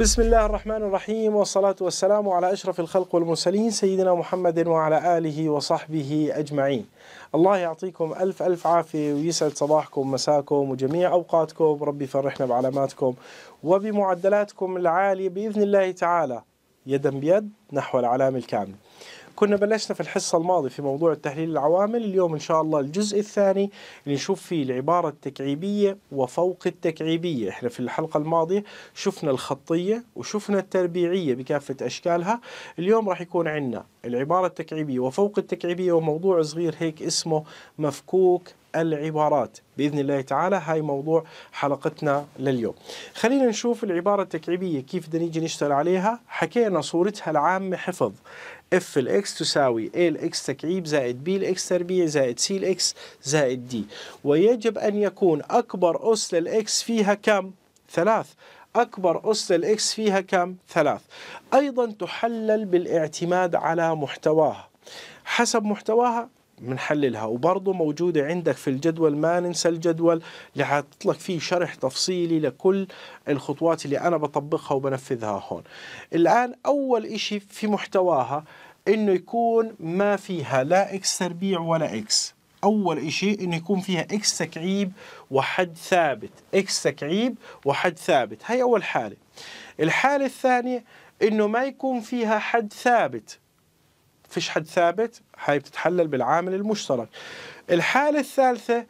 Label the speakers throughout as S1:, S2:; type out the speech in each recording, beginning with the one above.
S1: بسم الله الرحمن الرحيم والصلاة والسلام على أشرف الخلق والمرسلين سيدنا محمد وعلى آله وصحبه أجمعين الله يعطيكم ألف ألف عافية ويسعد صباحكم مساكم وجميع أوقاتكم ربي يفرحنا بعلاماتكم وبمعدلاتكم العالية بإذن الله تعالى يدا بيد نحو العلام الكامل كنا بلشنا في الحصة الماضية في موضوع تحليل العوامل اليوم إن شاء الله الجزء الثاني اللي نشوف فيه العبارة التكعيبية وفوق التكعيبية إحنا في الحلقة الماضية شفنا الخطية وشفنا التربيعية بكافة أشكالها اليوم راح يكون عندنا العبارة التكعيبية وفوق التكعيبية وموضوع صغير هيك اسمه مفكوك العبارات بإذن الله تعالى هاي موضوع حلقتنا لليوم خلينا نشوف العبارة التكعيبية كيف بدنا نيجي نشتغل عليها حكينا صورتها العامة حفظ اف الاكس تساوي اي الاكس تكعيب زائد بي الاكس تربيع زائد سي الاكس زائد دي ويجب أن يكون أكبر أس للاكس فيها كم؟ ثلاث أكبر أس للإكس فيها كم؟ ثلاث أيضا تحلل بالاعتماد على محتواها حسب محتواها بنحللها وبرضه موجودة عندك في الجدول ما ننسى الجدول اللي لك فيه شرح تفصيلي لكل الخطوات اللي أنا بطبقها وبنفذها هون الآن أول إشي في محتواها إنه يكون ما فيها لا إكس تربيع ولا إكس أول إشي إنه يكون فيها إكس تكعيب وحد ثابت إكس تكعيب وحد ثابت هاي أول حالة الحالة الثانية إنه ما يكون فيها حد ثابت فيش حد ثابت هاي بتتحلل بالعامل المشترك الحالة الثالثة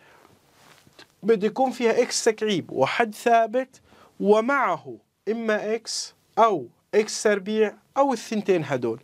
S1: بده يكون فيها اكس تكعيب وحد ثابت ومعه اما اكس او اكس تربيع او الثنتين هدول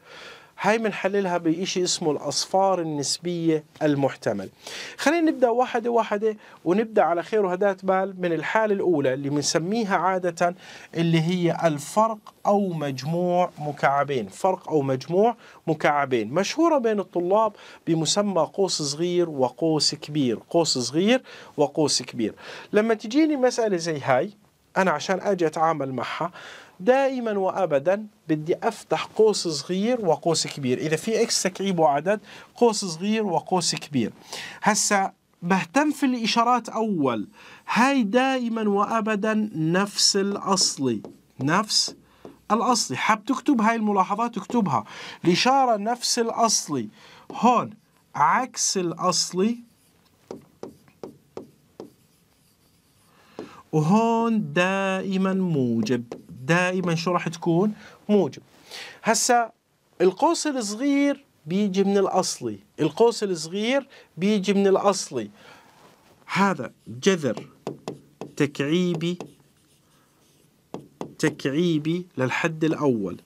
S1: هاي بنحللها بشيء اسمه الاصفار النسبيه المحتمل خلينا نبدا واحده واحده ونبدا على خير وهدات بال من الحاله الاولى اللي بنسميها عاده اللي هي الفرق او مجموع مكعبين فرق او مجموع مكعبين مشهوره بين الطلاب بمسمى قوس صغير وقوس كبير قوس صغير وقوس كبير لما تجيني مساله زي هاي أنا عشان أجي أتعامل معها دائما وابدا بدي افتح قوس صغير وقوس كبير اذا في اكس تكعيب وعدد قوس صغير وقوس كبير هسا بهتم في الاشارات اول هاي دائما وابدا نفس الاصلي نفس الاصلي حاب تكتب هاي الملاحظات اكتبها الاشاره نفس الاصلي هون عكس الاصلي وهون دائما موجب دائما شو راح تكون موجب هسا القوس الصغير بيجي من الأصلي القوس الصغير بيجي من الأصلي هذا جذر تكعيبي تكعيبي للحد الأول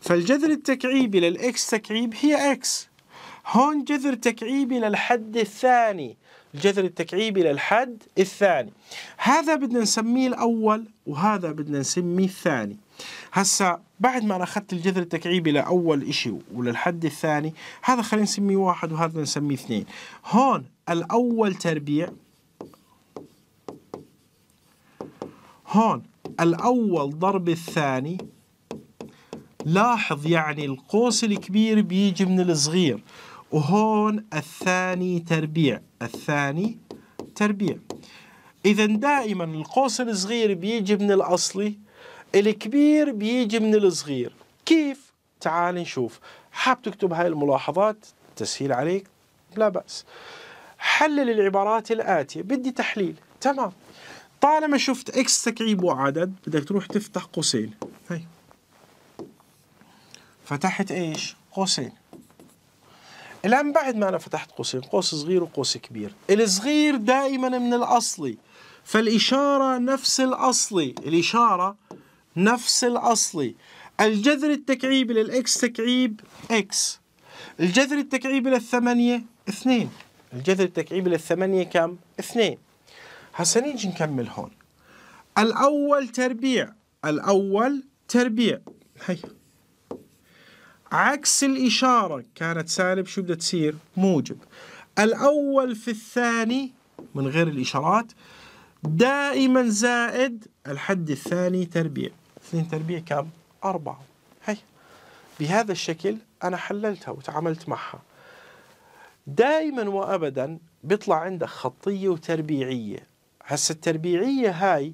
S1: فالجذر التكعيبي للإكس تكعيب هي إكس هون جذر تكعيبي للحد الثاني الجذر التكعيبي للحد الثاني هذا بدنا نسميه الأول وهذا بدنا نسميه الثاني هسا بعد ما انا اخذت الجذر التكعيبي لاول اشي وللحد الثاني هذا خلينا نسميه واحد وهذا نسميه اثنين هون الاول تربيع هون الاول ضرب الثاني لاحظ يعني القوس الكبير بيجي من الصغير وهون الثاني تربيع الثاني تربيع إذا دائما القوس الصغير بيجي من الأصلي الكبير بيجي من الصغير كيف؟ تعال نشوف حاب تكتب هاي الملاحظات تسهيل عليك لا بأس حلل العبارات الآتية بدي تحليل تمام طالما شفت اكس تكعيب وعدد بدك تروح تفتح قوسين هي فتحت ايش قوسين الآن بعد ما أنا فتحت قوسين قوس صغير وقوس كبير الصغير دائما من الأصلي فالإشارة نفس الأصلي الإشارة نفس الأصلي الجذر التكعيبي للإكس تكعيب إكس الجذر التكعيبي للثمانية اثنين الجذر التكعيبي للثمانية كم؟ اثنين هسا نيجي نكمل هون الأول تربيع الأول تربيع هيا عكس الإشارة كانت سالب شو بدها تصير؟ موجب الأول في الثاني من غير الإشارات دائما زائد الحد الثاني تربيع اثنين تربيع كم؟ أربعة هي بهذا الشكل أنا حللتها وتعاملت معها دائما وأبدا بيطلع عندك خطية وتربيعية هسا التربيعية هاي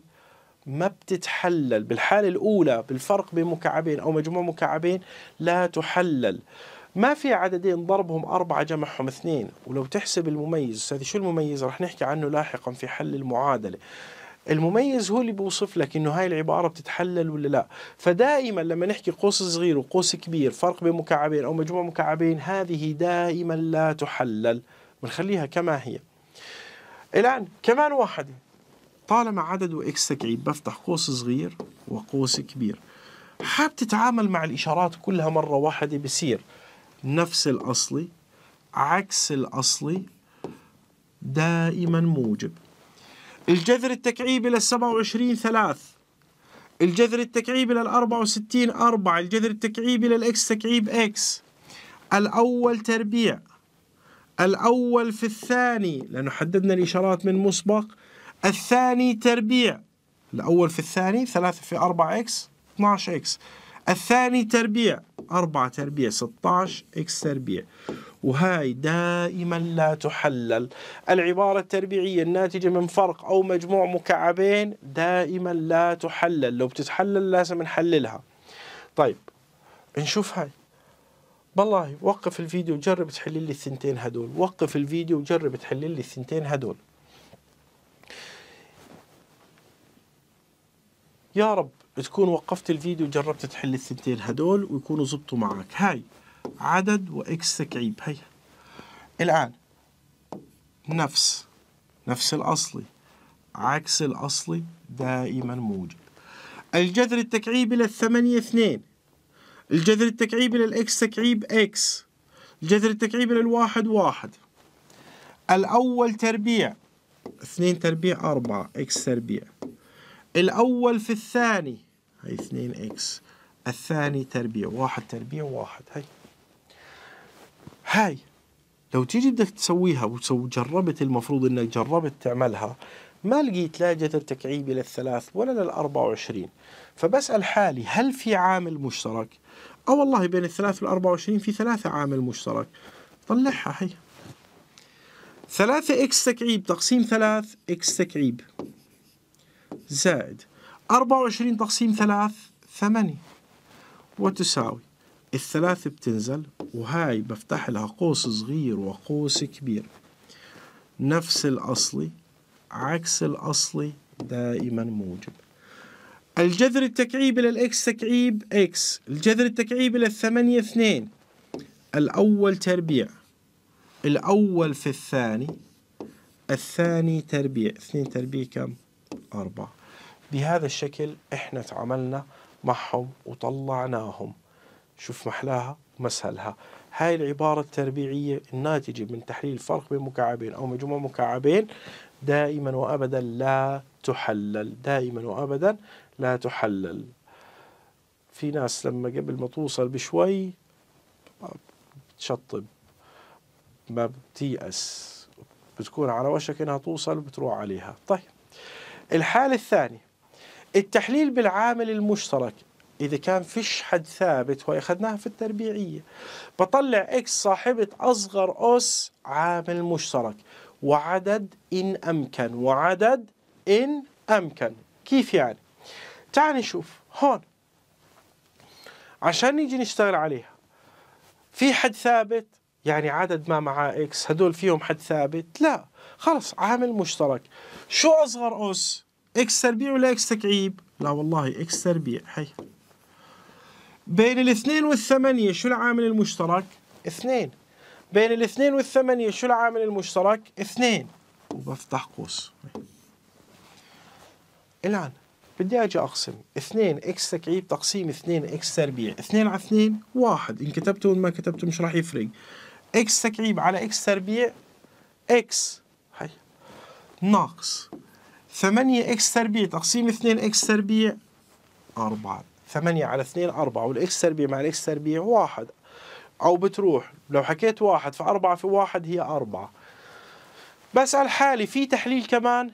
S1: ما بتتحلل بالحالة الأولى بالفرق بين مكعبين أو مجموع مكعبين لا تحلل ما في عددين ضربهم أربعة جمعهم اثنين ولو تحسب المميز أستاذي شو المميز رح نحكي عنه لاحقا في حل المعادلة المميز هو اللي بيوصف لك انه هاي العباره بتتحلل ولا لا فدائما لما نحكي قوس صغير وقوس كبير فرق بين مكعبين او مجموع مكعبين هذه دائما لا تحلل بنخليها كما هي الان كمان واحده طالما عدده اكس تكعيب بفتح قوس صغير وقوس كبير حاب تتعامل مع الإشارات كلها مرة واحدة بصير نفس الأصلي عكس الأصلي دائما موجب الجذر التكعيبي لل 27 3 الجذر التكعيبي لل 64 4 الجذر التكعيبي للإكس تكعيب إكس الأول تربيع الأول في الثاني لأنه حددنا الإشارات من مسبق الثاني تربيع الأول في الثاني ثلاثة في أربعة إكس 12 إكس الثاني تربيع أربعة تربيع 16 إكس تربيع وهاي دائما لا تحلل العبارة التربيعية الناتجة من فرق أو مجموع مكعبين دائما لا تحلل لو بتتحلل لازم نحللها طيب نشوف هاي بالله وقف الفيديو وجرب تحلل لي الثنتين هدول وقف الفيديو وجرب تحلل لي الثنتين هدول يا رب تكون وقفت الفيديو وجربت تحل الثنتين هدول ويكونوا زبطوا معك هاي عدد وإكس تكعيب هي الآن نفس نفس الأصلي عكس الأصلي دائما موجب الجذر التكعيبي للثمانية اثنين الجذر التكعيبي للإكس تكعيب إكس الجذر التكعيبي للواحد واحد الأول تربيع اثنين تربيع أربعة إكس تربيع الأول في الثاني هي 2 إكس الثاني تربيع واحد تربيع واحد هي هاي لو تيجي بدك تسويها وجربت المفروض انك جربت تعملها ما لقيت لا جذر تكعيبي للثلاث ولا لل 24 فبسأل حالي هل في عامل مشترك؟ اه والله بين الثلاث وال 24 في ثلاثة عامل مشترك طلعها هي 3 اكس تكعيب تقسيم 3 اكس تكعيب زائد 24 تقسيم 3 8 وتساوي الثلاثة بتنزل وهاي بفتح لها قوس صغير وقوس كبير نفس الأصلي عكس الأصلي دائما موجب الجذر التكعيبي للإكس تكعيب إكس الجذر التكعيبي للثمانية اثنين الأول تربيع الأول في الثاني الثاني تربيع اثنين تربيع كم؟ أربعة بهذا الشكل احنا تعاملنا معهم وطلعناهم شوف محلاها ومسهلها هاي العبارة التربيعية الناتجة من تحليل فرق بين مكعبين أو مجموع مكعبين دائما وأبدا لا تحلل دائما وأبدا لا تحلل في ناس لما قبل ما توصل بشوي بتشطب ما بتيأس بتكون على وشك انها توصل بتروح عليها طيب الحالة الثانية التحليل بالعامل المشترك إذا كان فيش حد ثابت وأخذناها في التربيعية بطلع إكس صاحبة أصغر أس عامل مشترك وعدد إن أمكن وعدد إن أمكن كيف يعني؟ تعال نشوف هون عشان نيجي نشتغل عليها في حد ثابت يعني عدد ما مع إكس هدول فيهم حد ثابت لا خلص عامل مشترك شو أصغر أس؟ اكس تربيع ولا اكس تكعيب لا والله اكس تربيع هي بين الاثنين والثمانية شو العامل المشترك اثنين بين الاثنين والثمانية شو العامل المشترك اثنين وبفتح قوس الآن بدي أجي أقسم اثنين اكس تكعيب تقسيم اثنين اكس تربيع اثنين على اثنين واحد إن كتبته وإن ما كتبته مش راح يفرق اكس تكعيب على اكس تربيع اكس هي ناقص 8 اكس تربيع تقسيم 2 اكس تربيع 4 8 على 2 4 والاكس تربيع مع الاكس تربيع واحد او بتروح لو حكيت واحد في 4 في واحد هي 4 بس على الحالي في تحليل كمان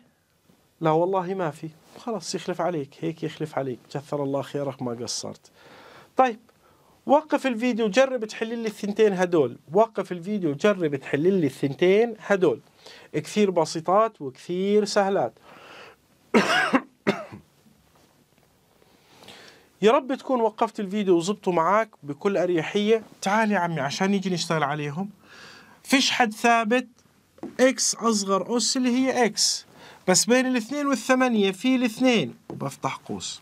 S1: لا والله ما في خلاص يخلف عليك هيك يخلف عليك جثر الله خيرك ما قصرت طيب وقف الفيديو جرب تحل لي الثنتين هدول وقف الفيديو جرب تحل لي الثنتين هدول كثير بسيطات وكثير سهلات يا رب تكون وقفت الفيديو وظبطه معاك بكل اريحيه تعال يا عمي عشان يجي نشتغل عليهم فيش حد ثابت اكس اصغر اس اللي هي اكس بس بين الاثنين والثمانية في الاثنين بفتح قوس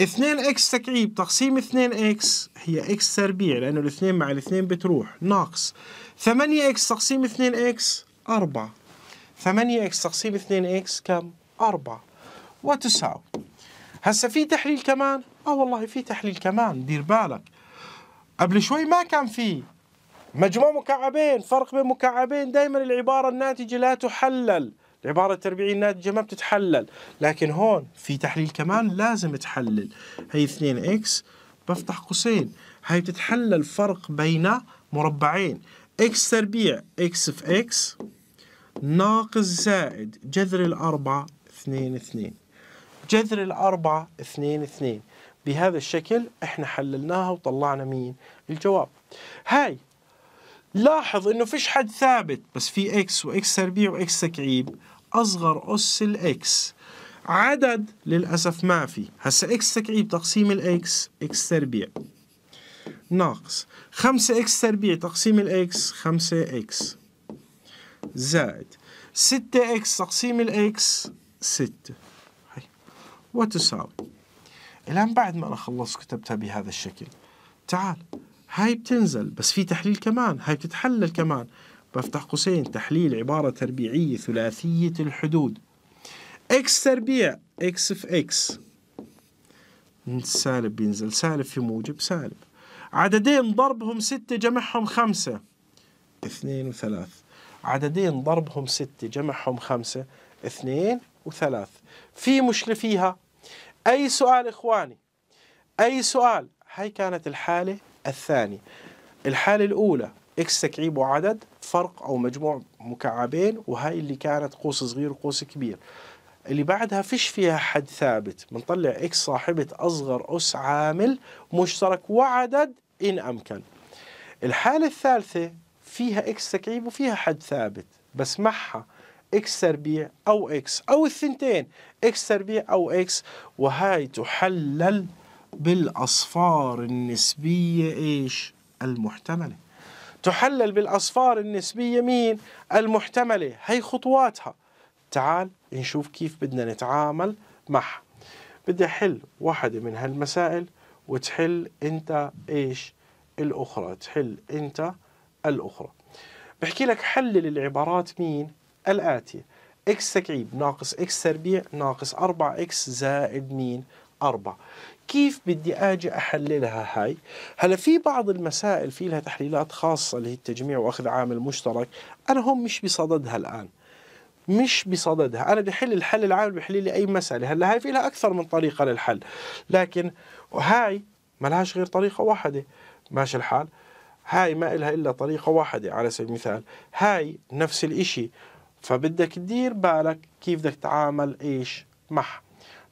S1: 2 اكس تكعيب تقسيم 2 اكس هي اكس تربيع لانه الاثنين مع الاثنين بتروح ناقص 8 اكس تقسيم 2 اكس 4 8 اكس تقسيم 2 اكس كم؟ أربعة وتسعة هسا في تحليل كمان؟ اه والله في تحليل كمان دير بالك قبل شوي ما كان في مجموع مكعبين فرق بين مكعبين دائما العبارة الناتجة لا تحلل العبارة التربيعية الناتجة ما بتتحلل لكن هون في تحليل كمان لازم تحلل هي 2 اكس بفتح قوسين هي بتتحلل فرق بين مربعين اكس تربيع اكس في اكس ناقص زائد جذر الأربعة 2 2 جذر الأربعة 2 2 بهذا الشكل احنا حللناها وطلعنا مين الجواب هاي لاحظ انه فيش حد ثابت بس في اكس واكس تربيع واكس تكعيب اصغر اس الاكس عدد للاسف ما في هسا اكس تكعيب تقسيم الاكس اكس تربيع ناقص 5 اكس تربيع تقسيم الاكس 5 اكس زائد 6 اكس تقسيم الاكس ستة وتساوي الآن بعد ما أنا خلصت كتبتها بهذا الشكل تعال هاي بتنزل بس في تحليل كمان هاي بتتحلل كمان بفتح قوسين تحليل عبارة تربيعية ثلاثية الحدود اكس تربيع اكس في اكس سالب بينزل سالب في موجب سالب عددين ضربهم ستة جمعهم خمسة اثنين وثلاث عددين ضربهم ستة جمعهم خمسة اثنين وثلاث في مشكلة فيها أي سؤال إخواني أي سؤال هاي كانت الحالة الثانية الحالة الأولى إكس تكعيب وعدد فرق أو مجموع مكعبين وهاي اللي كانت قوس صغير وقوس كبير اللي بعدها فيش فيها حد ثابت بنطلع إكس صاحبة أصغر أس عامل مشترك وعدد إن أمكن الحالة الثالثة فيها إكس تكعيب وفيها حد ثابت بس معها اكس تربيع او اكس او الثنتين اكس تربيع او اكس وهاي تحلل بالاصفار النسبيه ايش المحتمله تحلل بالاصفار النسبيه مين المحتمله هي خطواتها تعال نشوف كيف بدنا نتعامل معها بدي احل واحده من هالمسائل وتحل انت ايش الاخرى تحل انت الاخرى بحكي لك حلل العبارات مين الآتية x تكعيب ناقص x تربيع ناقص 4x زائد مين 4 كيف بدي اجي احللها هاي هلا في بعض المسائل في لها تحليلات خاصه اللي هي التجميع واخذ عامل مشترك انا هون مش بصددها الان مش بصددها انا بدي احل الحل العامل بحل لي اي مساله هلا هاي في لها اكثر من طريقه للحل لكن هاي ما لهاش غير طريقه واحده ماشي الحال هاي ما لها إلا طريقة واحدة على سبيل المثال هاي نفس الإشي فبدك تدير بالك كيف بدك تتعامل ايش معها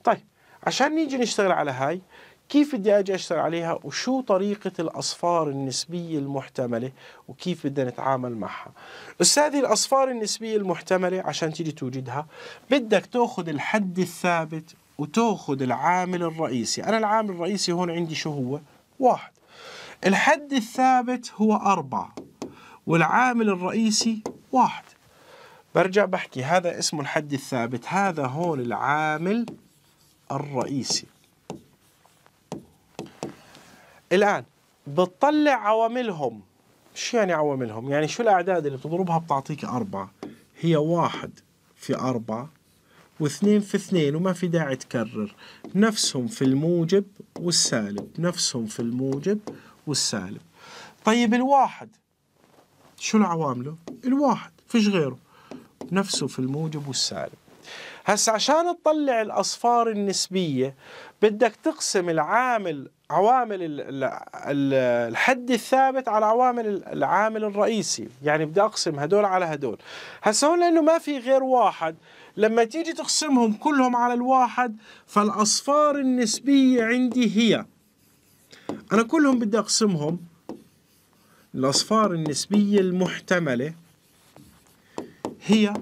S1: طيب عشان نيجي نشتغل على هاي كيف بدي اجي اشتغل عليها وشو طريقة الاصفار النسبية المحتملة وكيف بدنا نتعامل معها استاذي الاصفار النسبية المحتملة عشان تيجي توجدها بدك تاخذ الحد الثابت وتاخذ العامل الرئيسي انا العامل الرئيسي هون عندي شو هو واحد الحد الثابت هو أربعة والعامل الرئيسي واحد برجع بحكي هذا اسمه الحد الثابت هذا هون العامل الرئيسي الآن بتطلع عواملهم شو يعني عواملهم؟ يعني شو الأعداد اللي بتضربها بتعطيك أربعة هي واحد في أربعة واثنين في اثنين وما في داعي تكرر نفسهم في الموجب والسالب نفسهم في الموجب والسالب طيب الواحد شو العوامله؟ الواحد فيش غيره نفسه في الموجب والسالب هسا عشان تطلع الأصفار النسبية بدك تقسم العامل عوامل الحد الثابت على عوامل العامل الرئيسي يعني بدي أقسم هدول على هدول هسا هون لأنه ما في غير واحد لما تيجي تقسمهم كلهم على الواحد فالأصفار النسبية عندي هي أنا كلهم بدي أقسمهم الأصفار النسبية المحتملة هي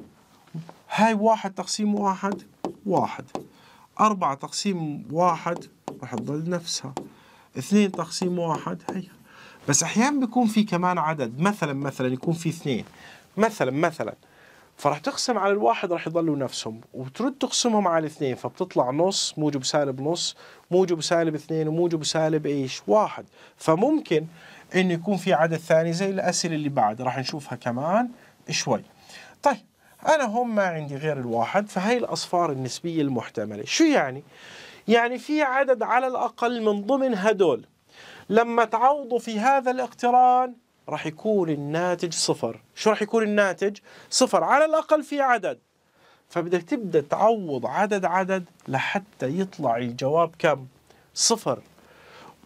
S1: هاي واحد تقسيم واحد واحد أربعة تقسيم واحد رح تضل نفسها اثنين تقسيم واحد هي بس أحيانا بيكون في كمان عدد مثلا مثلا يكون في اثنين مثلا مثلا فراح تقسم على الواحد راح يضلوا نفسهم وترد تقسمهم على الاثنين فبتطلع نص موجب سالب نص موجب سالب اثنين وموجب سالب ايش واحد فممكن انه يكون في عدد ثاني زي الاسئله اللي بعد راح نشوفها كمان شوي طيب أنا هم ما عندي غير الواحد فهي الأصفار النسبية المحتملة شو يعني؟ يعني في عدد على الأقل من ضمن هدول لما تعوضوا في هذا الاقتران راح يكون الناتج صفر شو راح يكون الناتج؟ صفر على الأقل في عدد فبدك تبدأ تعوض عدد عدد لحتى يطلع الجواب كم؟ صفر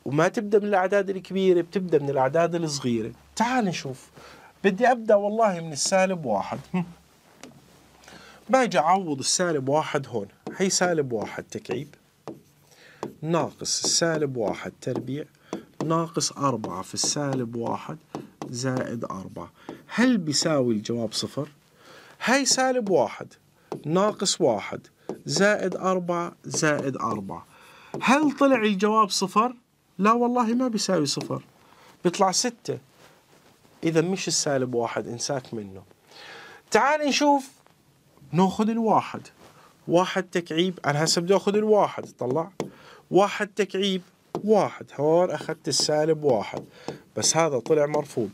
S1: وما تبدأ من الأعداد الكبيرة بتبدأ من الأعداد الصغيرة تعال نشوف بدي ابدا والله من السالب واحد باجي اعوض السالب واحد هون هي سالب واحد تكعيب ناقص السالب واحد تربيع ناقص أربعة في السالب واحد زائد أربعة هل بيساوي الجواب صفر؟ هي سالب واحد ناقص واحد زائد أربعة زائد أربعة هل طلع الجواب صفر؟ لا والله ما بيساوي صفر بيطلع ستة إذا مش السالب واحد انساك منه تعال نشوف ناخذ الواحد واحد تكعيب أنا هسه بدي أخذ الواحد طلع واحد تكعيب واحد هون أخذت السالب واحد بس هذا طلع مرفوض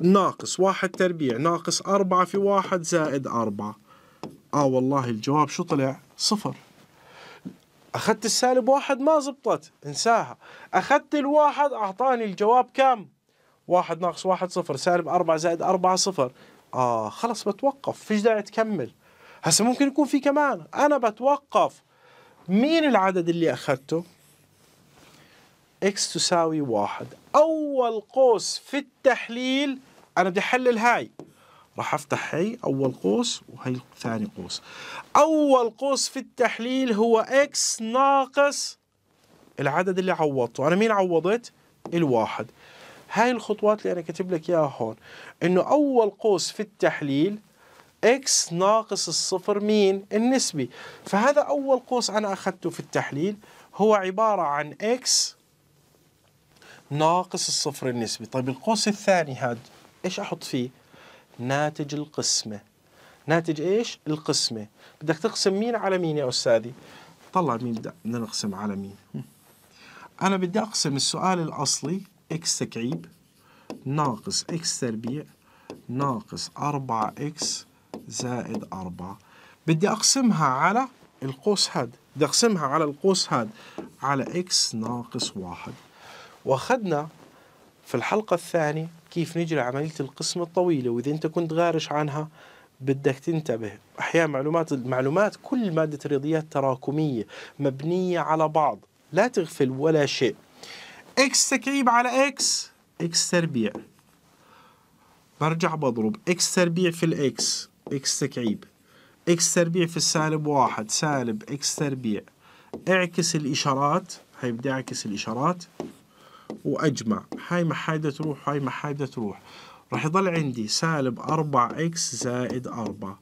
S1: ناقص واحد تربيع ناقص أربعة في واحد زائد أربعة آه والله الجواب شو طلع صفر أخذت السالب واحد ما زبطت انساها أخذت الواحد أعطاني الجواب كم واحد ناقص واحد صفر سالب أربعة زائد أربعة صفر آه خلاص بتوقف فيش داعي تكمل هسه ممكن يكون في كمان أنا بتوقف مين العدد اللي أخذته إكس تساوي واحد أول قوس في التحليل أنا بدي أحلل هاي راح افتح هي اول قوس وهي ثاني قوس اول قوس في التحليل هو اكس ناقص العدد اللي عوضته انا مين عوضت الواحد هاي الخطوات اللي أنا كاتب لك إياها هون إنه أول قوس في التحليل اكس ناقص الصفر مين النسبي فهذا أول قوس أنا أخذته في التحليل هو عبارة عن اكس ناقص الصفر النسبي طيب القوس الثاني هاد إيش أحط فيه ناتج القسمة ناتج إيش القسمة بدك تقسم مين على مين يا أستاذي طلع مين بدنا نقسم على مين أنا بدي أقسم السؤال الأصلي إكس تكعيب ناقص إكس تربيع ناقص أربعة إكس زائد أربعة بدي أقسمها على القوس هاد بدي أقسمها على القوس هاد على إكس ناقص واحد واخدنا في الحلقة الثانية كيف نجري عملية القسم الطويلة وإذا أنت كنت غارش عنها بدك تنتبه أحيانا معلومات المعلومات كل مادة الرياضيات تراكمية مبنية على بعض لا تغفل ولا شيء اكس تكعيب على اكس اكس تربيع برجع بضرب اكس تربيع في الاكس اكس تكعيب اكس تربيع في السالب واحد سالب اكس تربيع اعكس الاشارات هاي بدي اعكس الاشارات واجمع هاي محايدة تروح هاي محايدة تروح رح يضل عندي سالب أربعة إكس زائد أربعة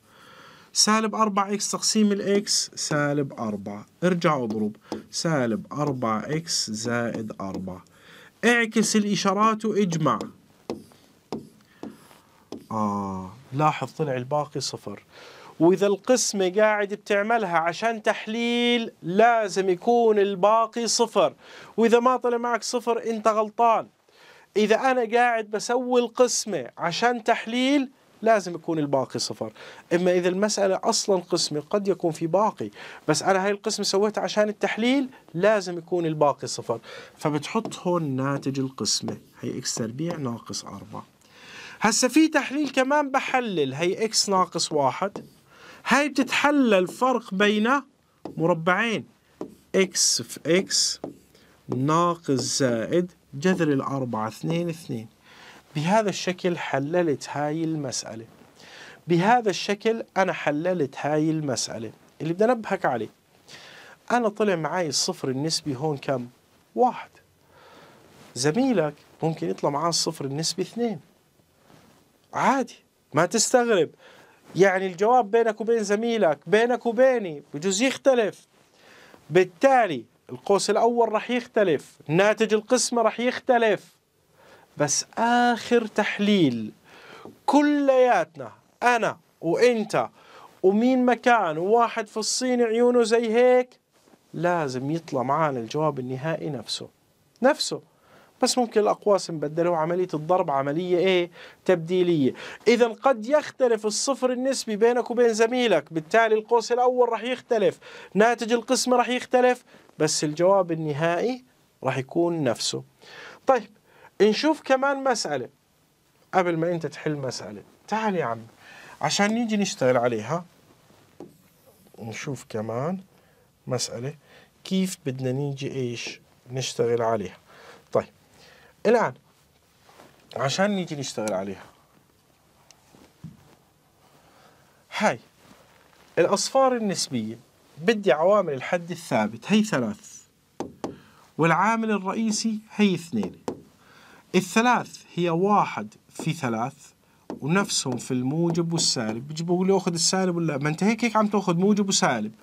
S1: سالب 4 اكس تقسيم الاكس سالب 4 ارجع اضرب سالب 4 اكس زائد 4 اعكس الاشارات واجمع اه لاحظ طلع الباقي صفر وإذا القسمة قاعد بتعملها عشان تحليل لازم يكون الباقي صفر وإذا ما طلع معك صفر أنت غلطان إذا أنا قاعد بسوي القسمة عشان تحليل لازم يكون الباقي صفر اما اذا المساله اصلا قسمه قد يكون في باقي بس انا هاي القسمه سويتها عشان التحليل لازم يكون الباقي صفر فبتحط هون ناتج القسمه هي اكس تربيع ناقص 4 هسه في تحليل كمان بحلل هي اكس ناقص 1 هاي بتتحلل فرق بين مربعين اكس في اكس ناقص زائد جذر الأربعة اثنين اثنين بهذا الشكل حللت هاي المسألة بهذا الشكل أنا حللت هاي المسألة اللي بدي أنبهك عليه أنا طلع معي الصفر النسبي هون كم؟ واحد زميلك ممكن يطلع معاه الصفر النسبي اثنين عادي ما تستغرب يعني الجواب بينك وبين زميلك بينك وبيني بجوز يختلف بالتالي القوس الأول رح يختلف ناتج القسمة رح يختلف بس آخر تحليل كلياتنا أنا وإنت ومين مكان وواحد في الصين عيونه زي هيك لازم يطلع معانا الجواب النهائي نفسه نفسه بس ممكن الأقواس نبدله عملية الضرب عملية إيه؟ تبديلية إذا قد يختلف الصفر النسبي بينك وبين زميلك بالتالي القوس الأول رح يختلف ناتج القسمة رح يختلف بس الجواب النهائي رح يكون نفسه طيب نشوف كمان مسألة قبل ما أنت تحل مسألة تعال يا عمي عشان نيجي نشتغل عليها نشوف كمان مسألة كيف بدنا نيجي إيش نشتغل عليها طيب الآن عشان نيجي نشتغل عليها هاي الأصفار النسبية بدي عوامل الحد الثابت هي ثلاث والعامل الرئيسي هي اثنين الثلاث هي واحد في ثلاث ونفسهم في الموجب والسالب بيجي بقول لي اخذ السالب ولا ما انت هيك هيك عم تاخذ موجب وسالب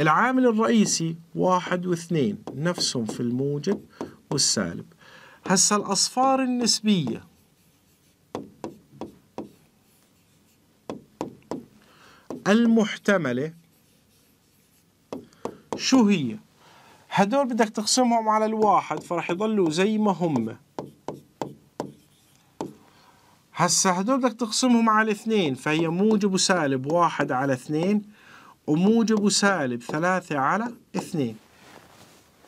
S1: العامل الرئيسي واحد واثنين نفسهم في الموجب والسالب هسا الأصفار النسبية المحتملة شو هي؟ هدول بدك تقسمهم على الواحد فرح يضلوا زي ما هم هسه هدول بدك تقسمهم على اثنين فهي موجب وسالب واحد على اثنين وموجب وسالب ثلاثة على اثنين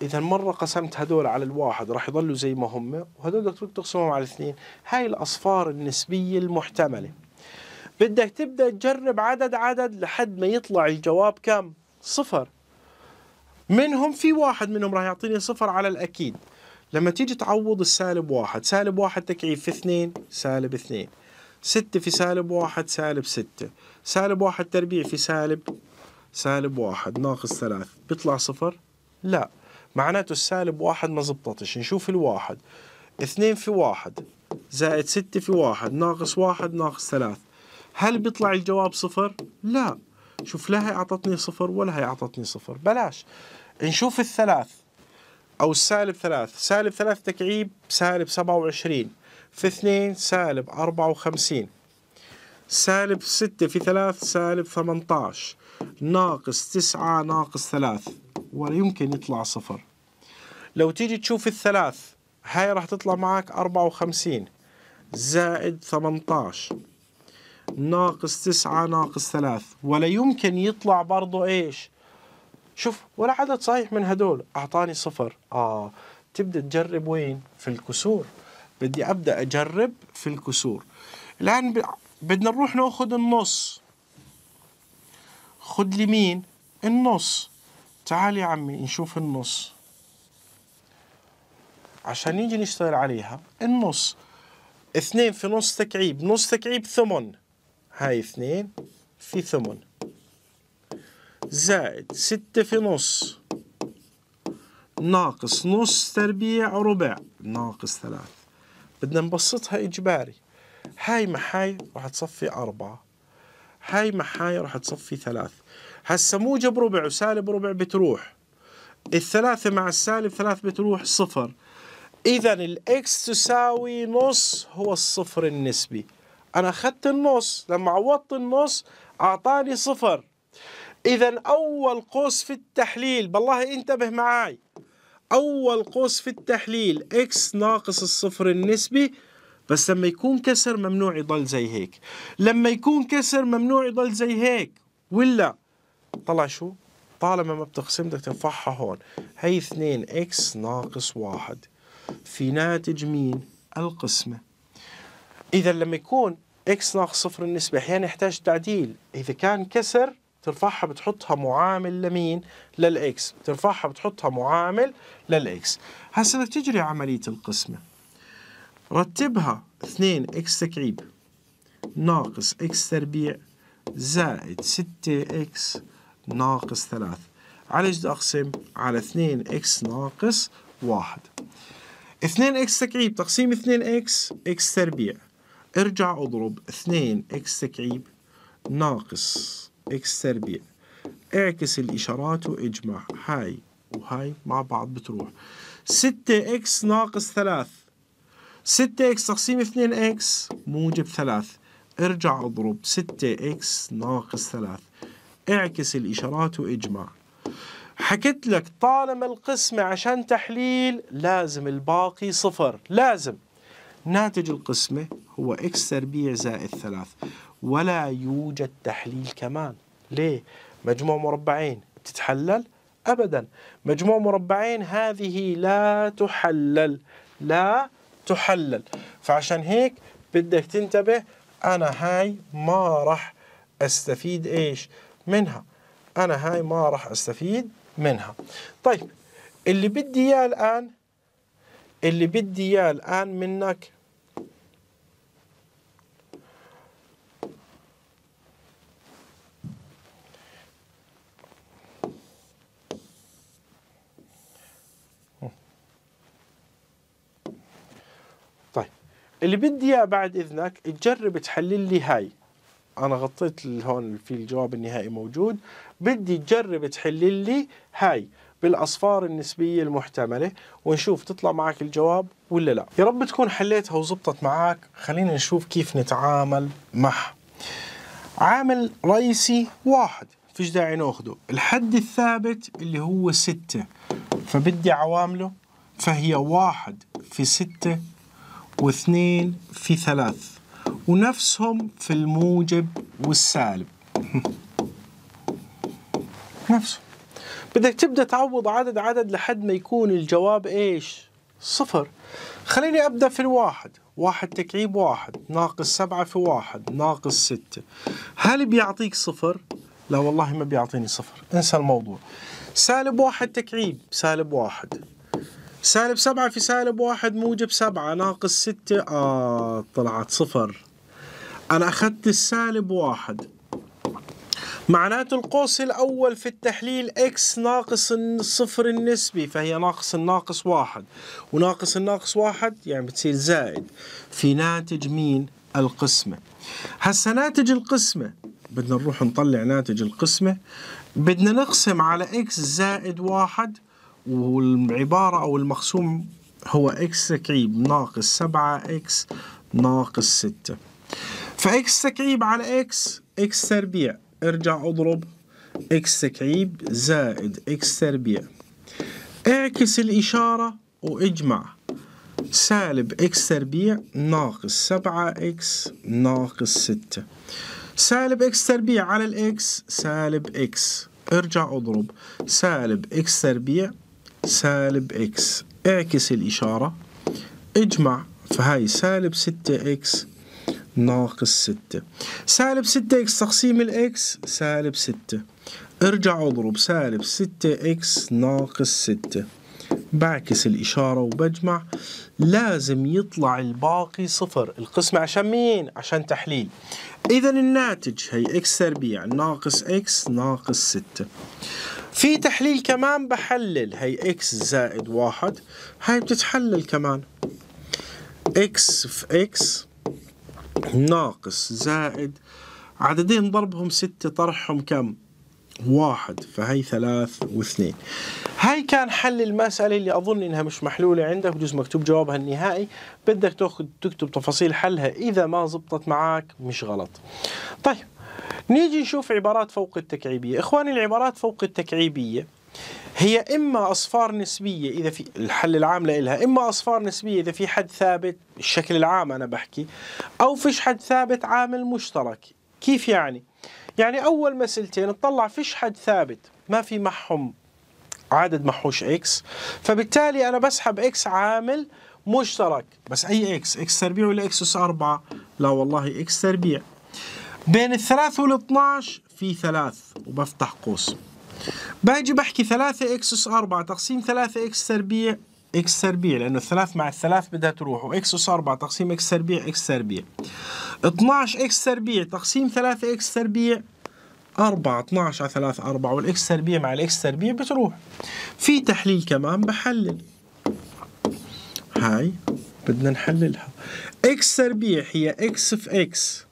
S1: إذا مرة قسمت هدول على الواحد راح يضلوا زي ما هم وهدول بدك تقسمهم على اثنين هاي الأصفار النسبية المحتملة بدك تبدأ تجرب عدد عدد لحد ما يطلع الجواب كم؟ صفر منهم في واحد منهم راح يعطيني صفر على الأكيد لما تيجي تعوض السالب واحد سالب واحد تكعيب في اثنين سالب اثنين ستة في سالب واحد سالب ستة سالب واحد تربيع في سالب سالب واحد ناقص ثلاث بيطلع صفر لا معناته السالب واحد ما زبطتش نشوف الواحد اثنين في واحد زائد ستة في واحد ناقص واحد ناقص ثلاث هل بيطلع الجواب صفر؟ لا شوف لا هي أعطتني صفر ولا هي أعطتني صفر بلاش نشوف الثلاث أو سالب ثلاث سالب ثلاث تكعيب سالب سبعة وعشرين في اثنين سالب أربعة وخمسين سالب ستة في ثلاث سالب ثمنتاش ناقص تسعة ناقص ثلاث ولا يمكن يطلع صفر لو تيجي تشوف الثلاث هاي راح تطلع معك أربعة وخمسين زائد ثمنتاش ناقص تسعة ناقص ثلاث ولا يمكن يطلع برضو إيش شوف ولا عدد صحيح من هدول اعطاني صفر اه تبدا تجرب وين في الكسور بدي ابدا اجرب في الكسور الان ب... بدنا نروح ناخذ النص خد لي مين النص تعال يا عمي نشوف النص عشان نيجي نشتغل عليها النص اثنين في نص تكعيب نص تكعيب ثمن هاي اثنين في ثمن زائد ستة في نص ناقص نص تربيع ربع ناقص ثلاث بدنا نبسطها إجباري هاي مع هاي راح تصفي أربعة هاي مع هاي راح تصفي ثلاث هسا موجب ربع وسالب ربع بتروح الثلاثة مع السالب ثلاث بتروح صفر إذا الإكس تساوي نص هو الصفر النسبي أنا أخذت النص لما عوضت النص أعطاني صفر إذا أول قوس في التحليل بالله انتبه معاي أول قوس في التحليل إكس ناقص الصفر النسبي بس لما يكون كسر ممنوع يضل زي هيك لما يكون كسر ممنوع يضل زي هيك ولا طلع شو طالما ما بتقسم بدك ترفعها هون هي 2 اكس ناقص واحد في ناتج مين القسمة إذا لما يكون اكس ناقص صفر النسبة أحيانا يحتاج تعديل إذا كان كسر ترفعها بتحطها معامل لمين للاكس ترفعها بتحطها معامل للاكس هسه بدك تجري عمليه القسمه رتبها 2 اكس تكعيب ناقص اكس تربيع زائد 6 اكس ناقص 3 على ايش بدي اقسم على 2 اكس ناقص 1 2 اكس تكعيب تقسيم 2 اكس اكس تربيع ارجع اضرب 2 اكس تكعيب ناقص إكس تربيع اعكس الإشارات واجمع هاي وهاي مع بعض بتروح 6 إكس ناقص 3 6 إكس تقسيم 2 إكس موجب 3 ارجع اضرب 6 إكس ناقص 3 اعكس الإشارات واجمع حكيت لك طالما القسمة عشان تحليل لازم الباقي صفر لازم ناتج القسمة هو إكس تربيع زائد 3 ولا يوجد تحليل كمان ليه؟ مجموع مربعين بتتحلل؟ أبدا مجموع مربعين هذه لا تحلل لا تحلل فعشان هيك بدك تنتبه أنا هاي ما راح أستفيد إيش منها أنا هاي ما راح أستفيد منها طيب اللي بدي إياه الآن اللي بدي إياه الآن منك اللي بدي اياه بعد اذنك تجرب تحلل لي هاي انا غطيت هون في الجواب النهائي موجود بدي تجرب تحلل لي هاي بالاصفار النسبيه المحتمله ونشوف تطلع معك الجواب ولا لا يا رب تكون حليتها وزبطت معك خلينا نشوف كيف نتعامل معها عامل رئيسي واحد فيش داعي ناخده الحد الثابت اللي هو ستة فبدي عوامله فهي واحد في ستة واثنين في ثلاث ونفسهم في الموجب والسالب نفسهم بدك تبدا تعوض عدد عدد لحد ما يكون الجواب ايش صفر خليني ابدا في الواحد واحد تكعيب واحد ناقص سبعة في واحد ناقص ستة هل بيعطيك صفر لا والله ما بيعطيني صفر انسى الموضوع سالب واحد تكعيب سالب واحد سالب سبعة في سالب واحد موجب سبعة ناقص ستة آه طلعت صفر أنا أخذت السالب واحد معناته القوس الأول في التحليل x ناقص الصفر النسبي فهي ناقص الناقص واحد وناقص الناقص واحد يعني بتصير زائد في ناتج مين؟ القسمة هسا ناتج القسمة بدنا نروح نطلع ناتج القسمة بدنا نقسم على x زائد واحد والعبارة أو المقسوم هو إكس تكعيب ناقص سبعة إكس ناقص ستة فإكس تكعيب على إكس إكس تربيع ارجع اضرب إكس تكعيب زائد إكس تربيع اعكس الإشارة واجمع سالب إكس تربيع ناقص سبعة إكس ناقص ستة سالب إكس تربيع على الإكس سالب إكس ارجع اضرب سالب إكس تربيع سالب إكس اعكس الإشارة اجمع فهاي سالب ستة إكس ناقص ستة سالب ستة إكس تقسيم الإكس سالب ستة ارجع اضرب سالب ستة إكس ناقص ستة بعكس الإشارة وبجمع لازم يطلع الباقي صفر القسمة عشان مين؟ عشان تحليل إذا الناتج هي إكس تربيع ناقص إكس ناقص ستة في تحليل كمان بحلل هي اكس زائد واحد هاي بتتحلل كمان اكس في اكس ناقص زائد عددين ضربهم ستة طرحهم كم واحد فهي ثلاث واثنين هاي كان حل المسألة اللي أظن إنها مش محلولة عندك بجوز مكتوب جوابها النهائي بدك تاخذ تكتب تفاصيل حلها إذا ما زبطت معك مش غلط طيب نيجي نشوف عبارات فوق التكعيبية إخواني العبارات فوق التكعيبية هي إما أصفار نسبية إذا في الحل العام لإلها إما أصفار نسبية إذا في حد ثابت الشكل العام أنا بحكي أو فيش حد ثابت عامل مشترك كيف يعني؟ يعني أول مسألتين تطلع فيش حد ثابت ما في معهم عدد محوش إكس فبالتالي أنا بسحب إكس عامل مشترك بس أي إكس إكس تربيع ولا إكس أس 4 لا والله إكس تربيع بين الثلاث وال12 في ثلاث وبفتح قوس باجي بحكي 3 اكس اس 4 تقسيم 3 اكس تربيع اكس تربيع لانه الثلاث مع الثلاث بدها تروح واكس اس 4 تقسيم اكس تربيع اكس تربيع 12 اكس تربيع تقسيم 3 اكس تربيع 4 12 على 3 4 والاكس تربيع مع الاكس تربيع بتروح في تحليل كمان بحلل هاي بدنا نحللها اكس تربيع هي اكس في اكس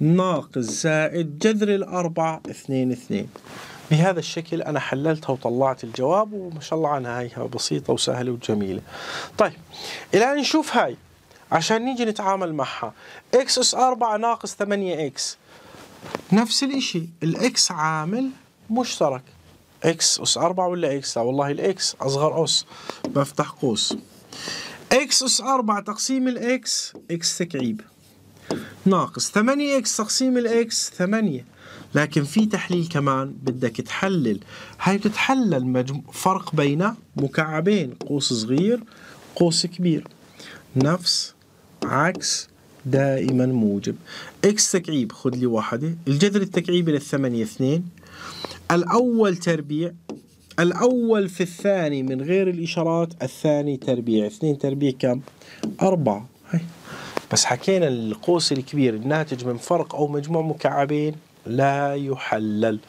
S1: ناقص زائد جذر الأربعة اثنين اثنين بهذا الشكل أنا حللتها وطلعت الجواب وما شاء الله عنها هيها بسيطة وسهلة وجميلة طيب الآن نشوف هاي عشان نيجي نتعامل معها x اس 4 ناقص 8 x نفس الاشي الاكس عامل مشترك x اس 4 ولا x والله الاكس اصغر اس بفتح قوس x اس 4 تقسيم الاكس x تكعيب ناقص 8 اكس تقسيم الاكس 8 لكن في تحليل كمان بدك تحلل هاي بتتحلل مجم... فرق بين مكعبين قوس صغير قوس كبير نفس عكس دائما موجب اكس تكعيب خذ لي واحدة الجذر التكعيبي للثمانية اثنين الأول تربيع الأول في الثاني من غير الإشارات الثاني تربيع اثنين تربيع كم؟ أربعة هاي بس حكينا القوس الكبير الناتج من فرق أو مجموع مكعبين لا يحلل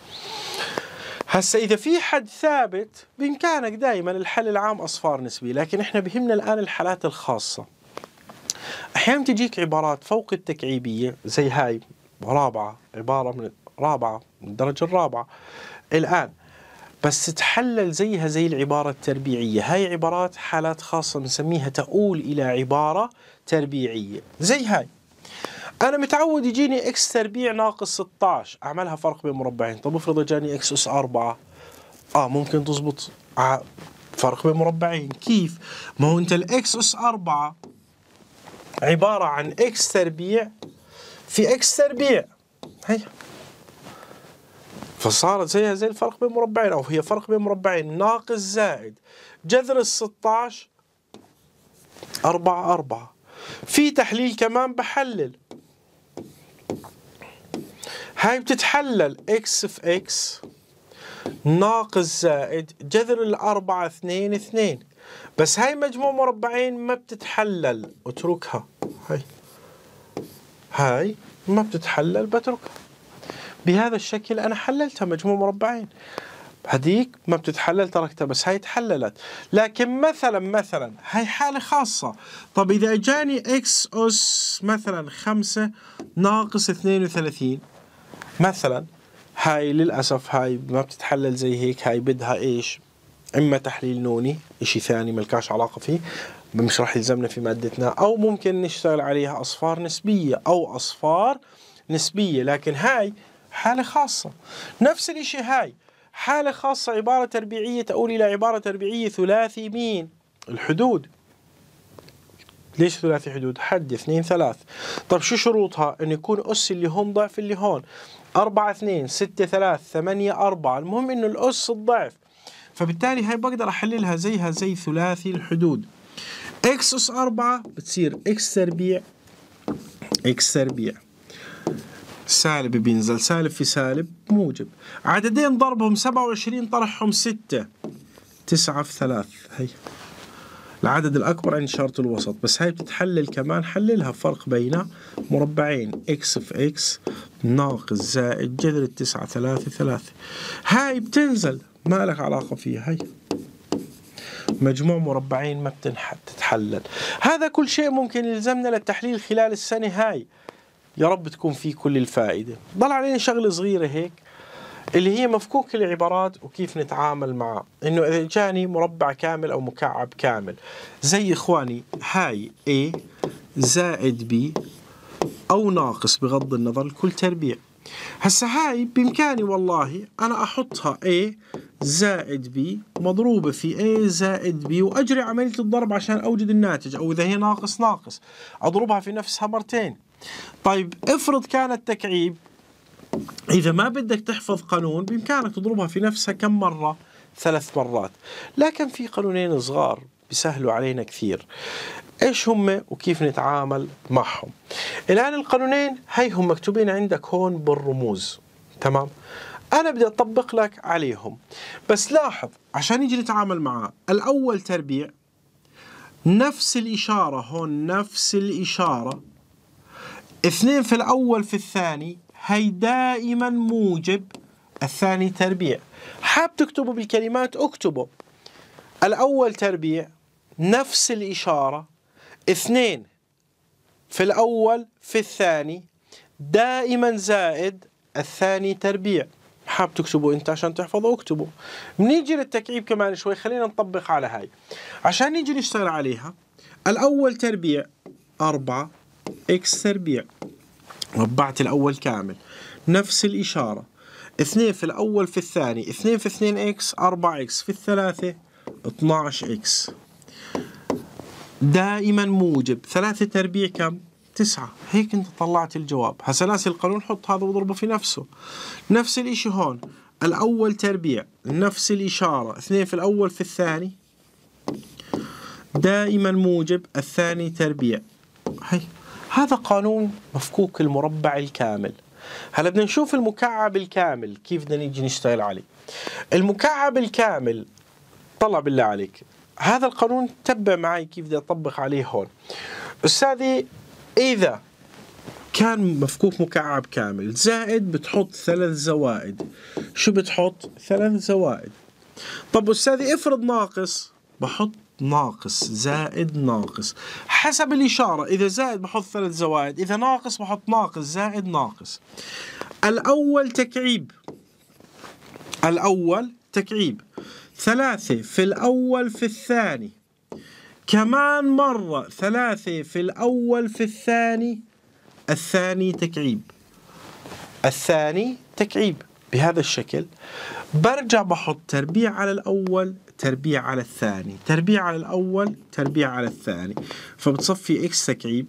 S1: هسا اذا في حد ثابت بامكانك دائما الحل العام اصفار نسبي لكن احنا بهمنا الان الحالات الخاصه احيانا تجيك عبارات فوق التكعيبيه زي هاي رابعه عباره من رابعه من الدرجه الرابعه الان بس تحلل زيها زي العبارة التربيعية هاي عبارات حالات خاصة بنسميها تؤول إلى عبارة تربيعية زي هاي أنا متعود يجيني إكس تربيع ناقص 16 أعملها فرق بين مربعين طب افرض اجاني إكس أس 4 آه ممكن تزبط آه، فرق بين مربعين كيف؟ ما هو أنت الإكس أس 4 عبارة عن إكس تربيع في إكس تربيع هيا فصارت زيها زي الفرق بين مربعين او هي فرق بين مربعين ناقص زائد جذر ال 16 4 4 في تحليل كمان بحلل هاي بتتحلل x في x ناقص زائد جذر الأربعة اثنين اثنين بس هاي مجموع مربعين ما بتتحلل اتركها هاي هاي ما بتتحلل بتركها بهذا الشكل أنا حللتها مجموع مربعين هذيك ما بتتحلل تركتها بس هاي تحللت لكن مثلا مثلا هاي حالة خاصة طب إذا جاني إكس أس مثلا خمسة ناقص 32 مثلا هاي للأسف هاي ما بتتحلل زي هيك هاي بدها إيش إما تحليل نوني إشي ثاني ملكاش علاقة فيه مش راح يلزمنا في مادتنا أو ممكن نشتغل عليها أصفار نسبية أو أصفار نسبية لكن هاي حالة خاصة نفس الإشي هاي حالة خاصة عبارة تربيعية تؤول إلى عبارة تربيعية ثلاثي مين الحدود ليش ثلاثي حدود حد اثنين ثلاث طب شو شروطها أن يكون أس اللي هون ضعف اللي هون أربعة اثنين ستة ثلاث ثمانية أربعة المهم أنه الأس الضعف فبالتالي هاي بقدر أحللها زيها زي ثلاثي الحدود اكس اس أربعة بتصير اكس تربيع اكس تربيع سالب بينزل سالب في سالب موجب عددين ضربهم 27 طرحهم 6 9 في 3 هي العدد الأكبر عند شرط الوسط بس هاي بتتحلل كمان حللها فرق بين مربعين اكس في اكس ناقص زائد جذر التسعة ثلاثة ثلاثة هاي بتنزل ما لك علاقة فيها هاي مجموع مربعين ما بتنحل تتحلل هذا كل شيء ممكن يلزمنا للتحليل خلال السنة هاي يا رب تكون في كل الفائدة ضل علينا شغلة صغيرة هيك اللي هي مفكوك العبارات وكيف نتعامل معه انه اذا جاني مربع كامل او مكعب كامل زي اخواني هاي A زائد B او ناقص بغض النظر لكل تربيع هسا هاي بامكاني والله انا احطها A زائد B مضروبة في A زائد B واجري عملية الضرب عشان اوجد الناتج او اذا هي ناقص ناقص اضربها في نفسها مرتين طيب افرض كان التكعيب إذا ما بدك تحفظ قانون بإمكانك تضربها في نفسها كم مرة؟ ثلاث مرات لكن في قانونين صغار بيسهلوا علينا كثير ايش هم وكيف نتعامل معهم الان القانونين هي هم مكتوبين عندك هون بالرموز تمام انا بدي اطبق لك عليهم بس لاحظ عشان نيجي نتعامل معاه الاول تربيع نفس الاشاره هون نفس الاشاره اثنين في الأول في الثاني هي دائما موجب الثاني تربيع حاب تكتبه بالكلمات اكتبه الأول تربيع نفس الإشارة اثنين في الأول في الثاني دائما زائد الثاني تربيع حاب تكتبه انت عشان تحفظه اكتبه بنيجي للتكعيب كمان شوي خلينا نطبق على هاي عشان نيجي نشتغل عليها الأول تربيع أربعة اكس تربيع ربعت الأول كامل نفس الإشارة اثنين في الأول في الثاني اثنين في اثنين اكس أربعة اكس في الثلاثة 12 اكس دائما موجب ثلاثة تربيع كم؟ تسعة هيك انت طلعت الجواب هسا ناسي القانون حط هذا وضربه في نفسه نفس الاشي هون الاول تربيع نفس الاشارة اثنين في الاول في الثاني دائما موجب الثاني تربيع هي هذا قانون مفكوك المربع الكامل هلا بدنا نشوف المكعب الكامل كيف بدنا نيجي نشتغل عليه المكعب الكامل طلع بالله عليك هذا القانون تبع معي كيف بدي اطبق عليه هون استاذي اذا كان مفكوك مكعب كامل زائد بتحط ثلاث زوائد شو بتحط ثلاث زوائد طب استاذي افرض ناقص بحط ناقص زائد ناقص حسب الإشارة إذا زائد بحط ثلاث زوائد إذا ناقص بحط ناقص زائد ناقص الأول تكعيب الأول تكعيب ثلاثة في الأول في الثاني كمان مرة ثلاثة في الأول في الثاني الثاني تكعيب الثاني تكعيب بهذا الشكل برجع بحط تربيع على الأول تربيع على الثاني تربيع على الأول تربيع على الثاني فبتصفي إكس تكعيب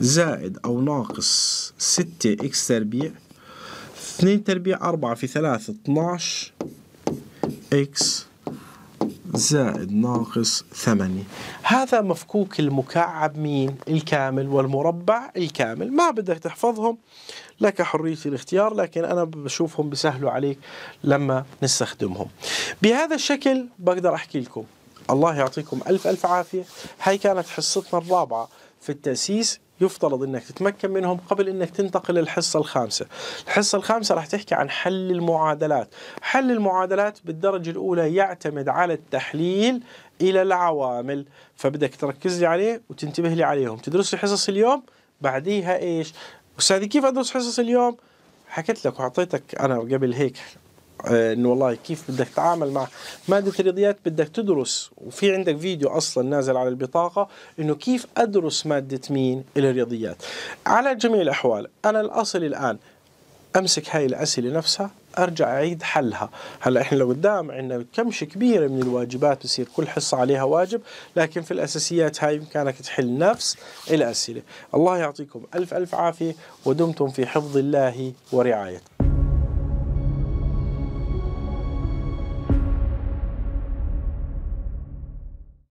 S1: زائد أو ناقص ستة إكس تربيع اثنين تربيع أربعة في ثلاثة اتناش إكس زائد ناقص 8 هذا مفكوك المكعب مين الكامل والمربع الكامل ما بدك تحفظهم لك حرية الاختيار لكن أنا بشوفهم بسهلوا عليك لما نستخدمهم بهذا الشكل بقدر أحكي لكم الله يعطيكم ألف ألف عافية هاي كانت حصتنا الرابعة في التأسيس يفترض انك تتمكن منهم قبل انك تنتقل للحصه الخامسه. الحصه الخامسه راح تحكي عن حل المعادلات، حل المعادلات بالدرجه الاولى يعتمد على التحليل الى العوامل، فبدك تركز لي عليه وتنتبه لي عليهم، تدرس لي حصص اليوم بعديها ايش؟ استاذي كيف ادرس حصص اليوم؟ حكيت لك واعطيتك انا قبل هيك آه، انه والله كيف بدك تتعامل مع ماده الرياضيات بدك تدرس وفي عندك فيديو اصلا نازل على البطاقه انه كيف ادرس ماده مين الرياضيات على جميع الاحوال انا الاصل الان امسك هاي الاسئله نفسها ارجع اعيد حلها هلا احنا لو قدام عندنا كمش كبيره من الواجبات بصير كل حصه عليها واجب لكن في الاساسيات هاي بامكانك تحل نفس الاسئله الله يعطيكم الف الف عافيه ودمتم في حفظ الله ورعايته